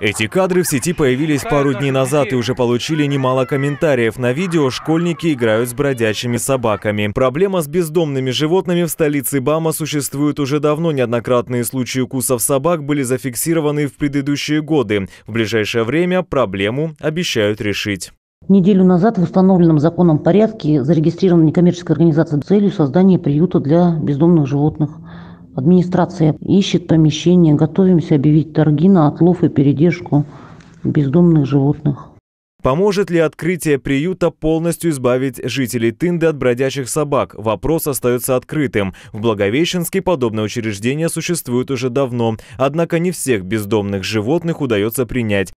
Эти кадры в сети появились пару дней назад и уже получили немало комментариев. На видео школьники играют с бродячими собаками. Проблема с бездомными животными в столице Бама существует уже давно. Неоднократные случаи укусов собак были зафиксированы в предыдущие годы. В ближайшее время проблему обещают решить. Неделю назад в установленном законом порядке зарегистрирована некоммерческая организация с целью создания приюта для бездомных животных. Администрация ищет помещение, готовимся объявить торги на отлов и передержку бездомных животных. Поможет ли открытие приюта полностью избавить жителей Тынды от бродячих собак? Вопрос остается открытым. В Благовещенске подобное учреждение существует уже давно, однако не всех бездомных животных удается принять.